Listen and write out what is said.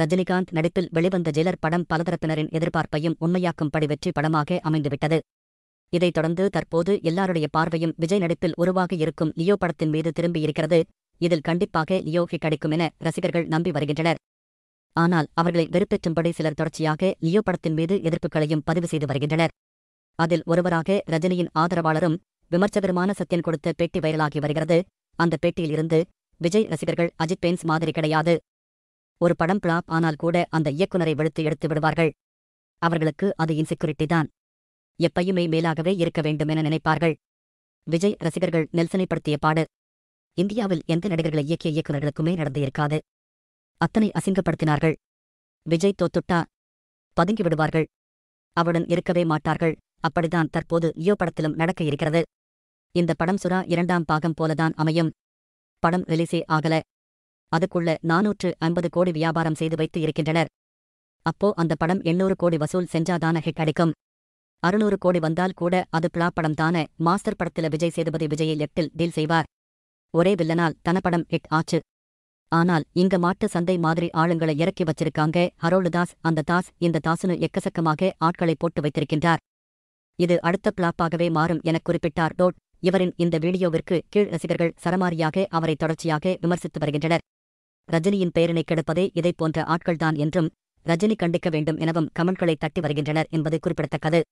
ரஜினிகாந்த் நடிப்பில் வெளிவந்த ஜெயலர் படம் பலதரப்பினரின் எதிர்பார்ப்பையும் உண்மையாக்கும்படி வெற்றி படமாக அமைந்துவிட்டது இதைத் தொடர்ந்து தற்போது எல்லாருடைய பார்வையும் விஜய் நடிப்பில் உருவாக இருக்கும் லியோ படத்தின் மீது திரும்பியிருக்கிறது இதில் கண்டிப்பாக லியோ ஹிட் அடிக்கும் என ரசிகர்கள் நம்பி வருகின்றனர் ஆனால் அவர்களை வெறுப்பேற்றும்படி சிலர் தொடர்ச்சியாக லியோ படத்தின் மீது எதிர்ப்புகளையும் பதிவு செய்து வருகின்றனர் அதில் ஒருவராக ரஜினியின் ஆதரவாளரும் விமர்சகருமான சத்யன் கொடுத்த பேட்டி வைரலாகி வருகிறது அந்த பேட்டியில் இருந்து விஜய் ரசிகர்கள் அஜித் பெயின்ஸ் மாதிரி கிடையாது ஒரு படம் பிளாப் ஆனால் கூட அந்த இயக்குனரை வெளுத்து எடுத்து விடுவார்கள் அவர்களுக்கு அது இன்செக்யூரிட்டி தான் எப்பயுமே மேலாகவே இருக்க வேண்டும் என நினைப்பார்கள் விஜய் ரசிகர்கள் நெல்சனை படுத்திய பாடு இந்தியாவில் எந்த நடிகர்களை இயக்கிய இயக்குநர்களுக்குமே நடந்து இருக்காது அத்தனை அசிங்கப்படுத்தினார்கள் விஜய் தோத்துட்டா பதுங்கி விடுவார்கள் அவருடன் இருக்கவே மாட்டார்கள் அப்படிதான் தற்போது யோ படத்திலும் நடக்க இருக்கிறது இந்த படம் சுறா இரண்டாம் பாகம் போலதான் அமையும் படம் ரிலீஸே ஆகல அதுக்குள்ள நானூற்று ஐம்பது கோடி வியாபாரம் செய்து வைத்து இருக்கின்றனர் அப்போ அந்த படம் எண்ணூறு கோடி வசூல் செஞ்சாதான ஹிட் அடிக்கும் அறுநூறு கோடி வந்தால் கூட அது பிளா படம் தானே மாஸ்டர் படத்தில விஜய் சேதுபதி விஜயை லெப்டில் டீல் செய்வார் ஒரே வில்லனால் தனப்படம் ஹிட் ஆச்சு ஆனால் இங்க மாட்டு சந்தை மாதிரி ஆளுங்களை இறக்கி வச்சிருக்காங்க ஹரோல்டு தாஸ் அந்த தாஸ் இந்த தாசுனு எக்கசக்கமாக ஆட்களை போட்டு வைத்திருக்கின்றார் இது அடுத்த பிளாப்பாகவே மாறும் என குறிப்பிட்டார் டோட் இவரின் இந்த வீடியோவிற்கு கீழ் ரசிகர்கள் சரமாரியாக அவரை தொடர்ச்சியாக விமர்சித்து வருகின்றனர் ரஜினியின் பெயரினை கெடுப்பதே இதைப் போன்ற ஆட்கள்தான் என்றும் ரஜினி கண்டிக்க வேண்டும் எனவும் கமெண்ட்களை தட்டி வருகின்றனர் என்பது குறிப்பிடத்தக்கது